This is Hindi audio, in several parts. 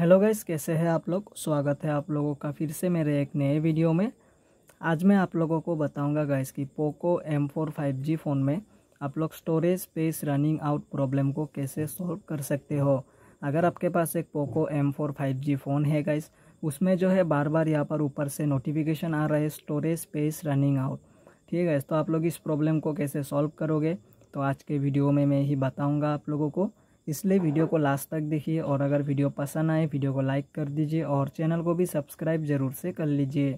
हेलो गाइस कैसे हैं आप लोग स्वागत है आप लोगों का फिर से मेरे एक नए वीडियो में आज मैं आप लोगों को बताऊंगा गाइस कि Poco M four five G phone में आप लोग storage space running out problem को कैसे सॉल्व कर सकते हो अगर आपके पास एक Poco M four five G phone है गाइस उसमें जो है बार बार यहाँ पर ऊपर से नोटिफिकेशन आ रहा है स्टोरेज स्पेस रनिंग आउट ठीक है तो आप लोग इस प्रॉब्लम को कैसे सॉल्व करोगे तो आज के वीडियो में मैं ही बताऊँगा आप लोगों को इसलिए वीडियो को लास्ट तक देखिए और अगर वीडियो पसंद आए वीडियो को लाइक कर दीजिए और चैनल को भी सब्सक्राइब ज़रूर से कर लीजिए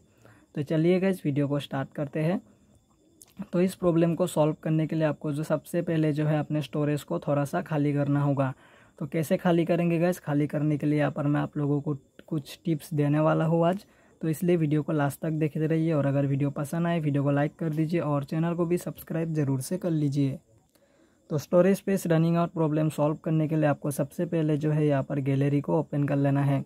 तो चलिए गए इस वीडियो को स्टार्ट करते हैं तो इस प्रॉब्लम को सॉल्व करने के लिए आपको जो सबसे पहले जो है अपने स्टोरेज को थोड़ा सा खाली करना होगा तो कैसे खाली करेंगे गैस खाली करने के लिए यहाँ पर मैं आप लोगों को कुछ टिप्स देने वाला हूँ आज तो इसलिए वीडियो को लास्ट तक देखते रहिए और अगर वीडियो पसंद आए वीडियो को लाइक कर दीजिए और चैनल को भी सब्सक्राइब ज़रूर से कर लीजिए तो storage space running out problem solve करने के लिए आपको सबसे पहले जो है यहाँ पर गैलरी को ओपन कर लेना है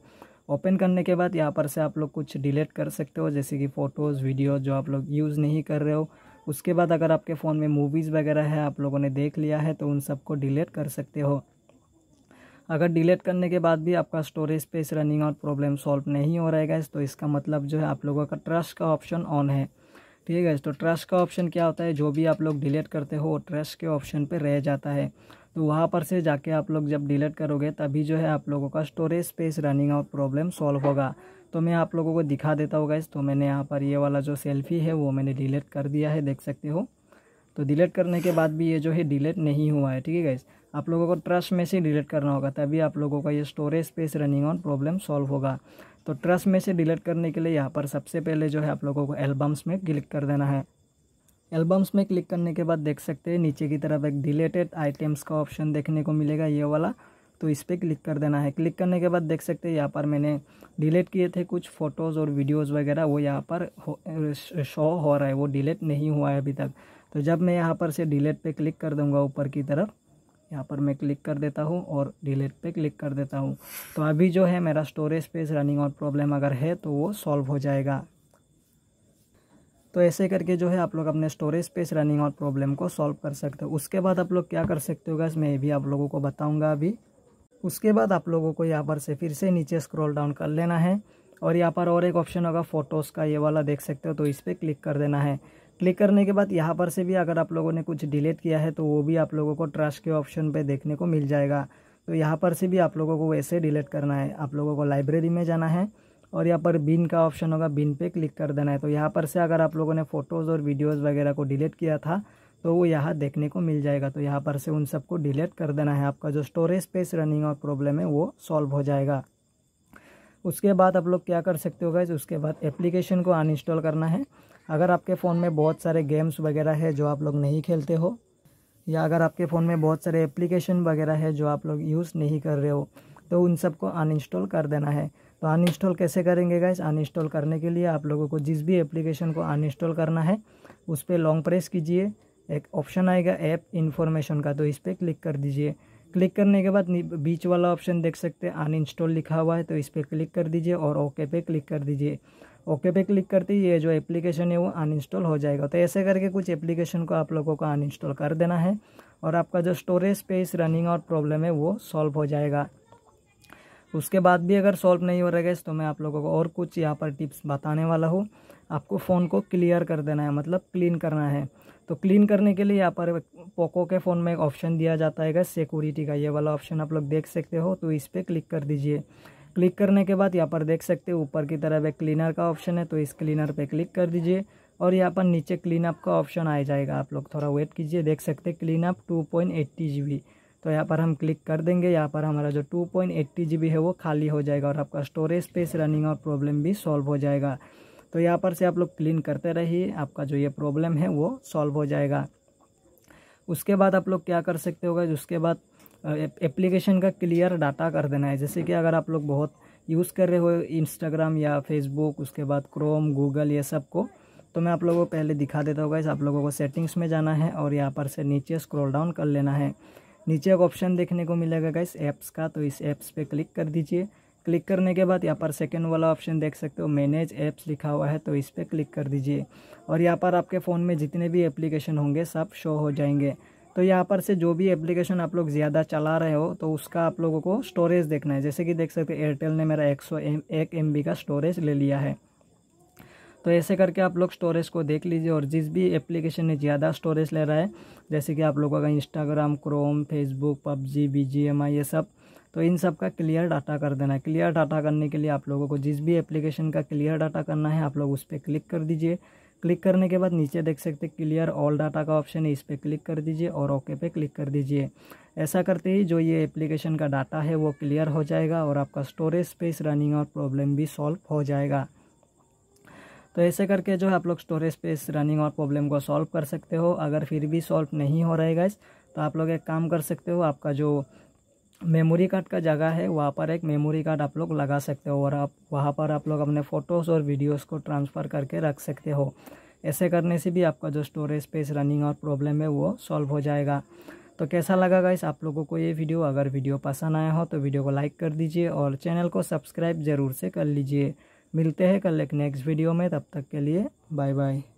ओपन करने के बाद यहाँ पर से आप लोग कुछ डिलीट कर सकते हो जैसे कि फ़ोटोज़ वीडियो जो आप लोग यूज़ नहीं कर रहे हो उसके बाद अगर आपके फ़ोन में मूवीज़ वगैरह है आप लोगों ने देख लिया है तो उन सबको डिलीट कर सकते हो अगर डिलीट करने के बाद भी आपका storage space running out problem solve नहीं हो रहेगा तो इसका मतलब जो है आप लोगों का ट्रस्ट का ऑप्शन ऑन है ठीक है तो ट्रस्ट का ऑप्शन क्या होता है जो भी आप लोग डिलीट करते हो ट्रस्ट के ऑप्शन पे रह जाता है तो वहाँ पर से जाके आप लोग जब डिलीट करोगे तभी जो है आप लोगों का storage space running out problem solve होगा तो मैं आप लोगों को दिखा देता हूँ गाइज तो मैंने यहाँ पर ये वाला जो सेल्फी है वो मैंने डिलीट कर दिया है देख सकते हो तो डिलीट करने के बाद भी ये जो है डिलीट नहीं हुआ है ठीक है गाइज़ आप लोगों को ट्रस्ट में से डिलीट करना होगा तभी आप लोगों का ये storage space running on problem solve होगा तो ट्रस्ट में से डिलीट करने के लिए यहाँ पर सबसे पहले जो है आप लोगों को एल्बम्स में क्लिक कर देना है एल्बम्स में क्लिक करने के बाद देख सकते हैं नीचे की तरफ एक डिलेटेड आइटम्स का ऑप्शन देखने को मिलेगा ये वाला तो इस पर क्लिक कर देना है क्लिक करने के बाद देख सकते हैं यहाँ पर मैंने डिलीट किए थे कुछ फ़ोटोज़ और वीडियोज़ वगैरह वो यहाँ पर शो हो रहा है वो डिलीट नहीं हुआ है अभी तक तो जब मैं यहाँ पर से डिलीट पे क्लिक कर दूंगा ऊपर की तरफ यहाँ पर मैं क्लिक कर देता हूँ और डिलीट पे क्लिक कर देता हूँ तो अभी जो है मेरा storage space running out problem अगर है तो वो सॉल्व हो जाएगा तो ऐसे करके जो है आप लोग अपने storage space running out problem को सॉल्व कर सकते हो उसके बाद आप लोग क्या कर सकते हो गैस मैं ये भी आप लोगों को बताऊँगा अभी उसके बाद आप लोगों को यहाँ पर से फिर से नीचे स्क्रॉल डाउन कर लेना है और यहाँ पर और एक ऑप्शन होगा फ़ोटोज़ का ये वाला देख सकते हो तो इस पर क्लिक कर देना है क्लिक करने के बाद यहाँ पर से भी अगर आप लोगों ने कुछ डिलीट किया है तो वो भी आप लोगों को ट्रस्ट के ऑप्शन पे देखने को मिल जाएगा तो यहाँ पर से भी आप लोगों को वैसे डिलीट करना है आप लोगों को लाइब्रेरी में जाना है और यहाँ पर बिन का ऑप्शन होगा बिन पे क्लिक कर देना है तो यहाँ पर से अगर आप लोगों ने फ़ोटोज़ और वीडियोज़ वगैरह को डिलीट किया था तो वो यहाँ देखने को मिल जाएगा तो यहाँ पर से उन सबको डिलीट कर देना है आपका जो storage space running out problem है वो सॉल्व हो जाएगा उसके बाद आप लोग क्या कर सकते हो गैस उसके बाद एप्लीकेशन को अनइंस्टॉल करना है अगर आपके फ़ोन में बहुत सारे गेम्स वगैरह है जो आप लोग नहीं खेलते हो या अगर आपके फ़ोन में बहुत सारे एप्लीकेशन वगैरह है जो आप लोग यूज़ नहीं कर रहे हो तो उन सबको अनइंस्टॉल कर देना है तो अनइंस्टॉल कैसे करेंगे गैस अनइंस्टॉल करने के लिए आप लोगों को जिस भी एप्लीकेशन को अनइंस्टॉल करना है उस पर लॉन्ग प्रेस कीजिए एक ऑप्शन आएगा ऐप इन्फॉर्मेशन का तो इस पर क्लिक कर दीजिए क्लिक करने के बाद बीच वाला ऑप्शन देख सकते हैं अनइंस्टॉल लिखा हुआ है तो इस पर क्लिक कर दीजिए और ओके पे क्लिक कर दीजिए ओके पे क्लिक करते ही ये जो एप्लीकेशन है वो अनइंस्टॉल हो जाएगा तो ऐसे करके कुछ एप्लीकेशन को आप लोगों को अनइंस्टॉल कर देना है और आपका जो storage space running out problem है वो सॉल्व हो जाएगा उसके बाद भी अगर सॉल्व नहीं हो रहा है तो मैं आप लोगों को और कुछ यहाँ पर टिप्स बताने वाला हूँ आपको फ़ोन को क्लियर कर देना है मतलब क्लीन करना है तो क्लीन करने के लिए यहाँ पर पोको के फ़ोन में एक ऑप्शन दिया जाता है सिक्योरिटी का ये वाला ऑप्शन आप लोग देख सकते हो तो इस पर क्लिक कर दीजिए क्लिक करने के बाद यहाँ पर देख सकते हो ऊपर की तरफ एक क्लीनर का ऑप्शन है तो इस क्लीनर पर क्लिक कर दीजिए और यहाँ पर नीचे क्लीन अप का ऑप्शन आ जाएगा आप लोग थोड़ा वेट कीजिए देख सकते हैं up to point eighty G B तो यहाँ पर हम क्लिक कर देंगे यहाँ पर हमारा जो two point eighty G B है वो खाली हो जाएगा और आपका storage space running out problem भी सॉल्व हो जाएगा तो यहाँ पर से आप लोग क्लीन करते रहिए आपका जो ये प्रॉब्लम है वो सॉल्व हो जाएगा उसके बाद आप लोग क्या कर सकते होगा उसके बाद एप्लीकेशन का क्लियर डाटा कर देना है जैसे कि अगर आप लोग बहुत यूज़ कर रहे हो इंस्टाग्राम या फेसबुक उसके बाद क्रोम गूगल ये सब को तो मैं आप लोगों को पहले दिखा देता होगा आप लोगों को सेटिंग्स में जाना है और यहाँ पर से नीचे स्क्रॉल डाउन कर लेना है नीचे एक ऑप्शन देखने को मिलेगा गाइस ऐप्स का तो इस ऐप्स पे क्लिक कर दीजिए क्लिक करने के बाद यहाँ पर सेकेंड वाला ऑप्शन देख सकते हो मैनेज ऐप्स लिखा हुआ है तो इस पर क्लिक कर दीजिए और यहाँ पर आपके फ़ोन में जितने भी एप्लीकेशन होंगे सब शो हो जाएंगे तो यहाँ पर से जो भी एप्लीकेशन आप लोग ज़्यादा चला रहे हो तो उसका आप लोगों को स्टोरेज देखना है जैसे कि देख सकते एयरटेल ने मेरा एक सौ एम एक एम बी का स्टोरेज ले लिया है तो ऐसे करके आप लोग स्टोरेज को देख लीजिए और जिस भी एप्लीकेशन में ज़्यादा स्टोरेज ले रहा है जैसे कि आप लोगों का इंस्टाग्राम क्रोम फेसबुक पबजी बी ये सब तो इन सब का क्लियर डाटा कर देना है क्लियर डाटा करने के लिए आप लोगों को जिस भी एप्लीकेशन का क्लियर डाटा करना है आप लोग उस पर क्लिक कर दीजिए क्लिक करने के बाद नीचे देख सकते क्लियर ऑल डाटा का ऑप्शन है इस पर क्लिक कर दीजिए और ओके पे क्लिक कर दीजिए ऐसा करते ही जो ये एप्लीकेशन का डाटा है वो क्लियर हो जाएगा और आपका storage space running out problem भी सॉल्व हो जाएगा तो ऐसे करके जो है आप लोग storage space running out problem को सॉल्व कर सकते हो अगर फिर भी सॉल्व नहीं हो रहा है गैस तो आप लोग एक काम कर सकते हो आपका जो मेमोरी कार्ड का जगह है वहाँ पर एक मेमोरी कार्ड आप लोग लगा सकते हो और आप वहाँ पर आप लोग अपने फ़ोटोज़ और वीडियोज़ को ट्रांसफ़र करके रख सकते हो ऐसे करने से भी आपका जो storage space running out problem है वो सॉल्व हो जाएगा तो कैसा लगा गाइस आप लोगों को ये वीडियो अगर वीडियो पसंद आया हो तो वीडियो को लाइक कर दीजिए और चैनल को सब्सक्राइब ज़रूर से कर लीजिए मिलते हैं कल एक नेक्स्ट वीडियो में तब तक के लिए बाय बाय